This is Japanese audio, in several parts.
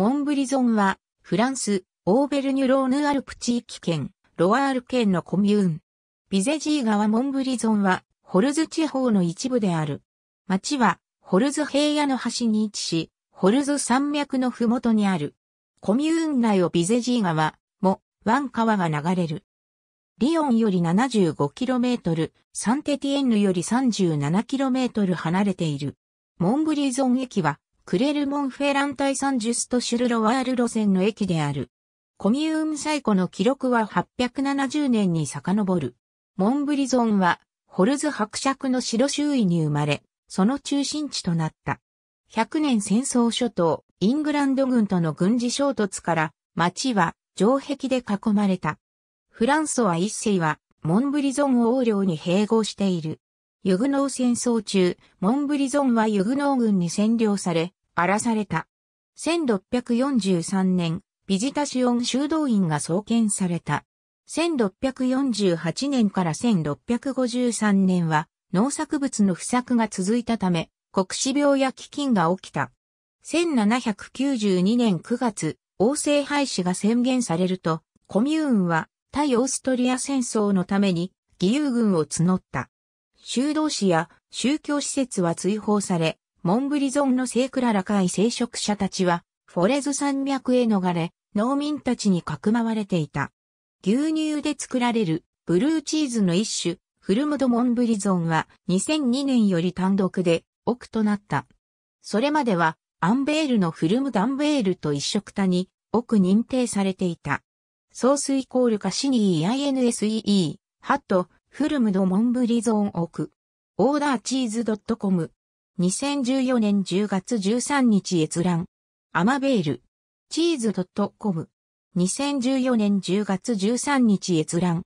モンブリゾンは、フランス、オーベルニュローヌアルプ地域圏、ロワール県のコミューン。ビゼジー川モンブリゾンは、ホルズ地方の一部である。町は、ホルズ平野の端に位置し、ホルズ山脈のふもとにある。コミューン内をビゼジー川、も、ワン川が流れる。リヨンより 75km、サンテティエンヌより 37km 離れている。モンブリゾン駅は、クレルモンフェラン対サンジュスト・シュルロワール路線の駅である。コミウムイコの記録は870年に遡る。モンブリゾンは、ホルズ伯爵の城周囲に生まれ、その中心地となった。100年戦争諸島、イングランド軍との軍事衝突から、町は城壁で囲まれた。フランソワ一世は、モンブリゾンを王領に併合している。ユグノー戦争中、モンブリゾンはユグノー軍に占領され、荒らされた。1643年、ビジタシオン修道院が創建された。1648年から1653年は農作物の不作が続いたため、国死病や飢饉が起きた。1792年9月、王政廃止が宣言されると、コミューンは対オーストリア戦争のために義勇軍を募った。修道士や宗教施設は追放され、モンブリゾンの聖クララ会聖職者たちは、フォレズ山脈へ逃れ、農民たちにかくまわれていた。牛乳で作られるブルーチーズの一種、フルムドモンブリゾンは2002年より単独で奥となった。それまではアンベールのフルムダンベールと一色他に奥認定されていた。ソースイコールカシニー INSEE、ハット、フルムドモンブリゾン奥。オーダーチーズ .com 2014年10月13日閲覧。アマベール。チーズ .com。2014年10月13日閲覧。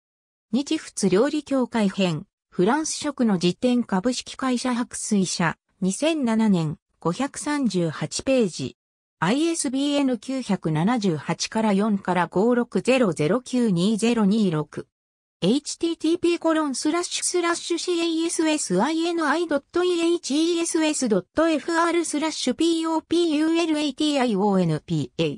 日仏料理協会編。フランス食の辞典株式会社白水社。2007年538ページ。ISBN 978から4から560092026。http://cassyni.ess.fr スラッシュ population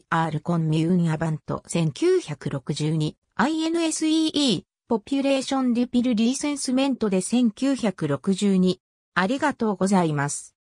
par コンミューンアバント1962 INSEE ポピュレーションデュピルリーセンスメントで1962ありがとうございます。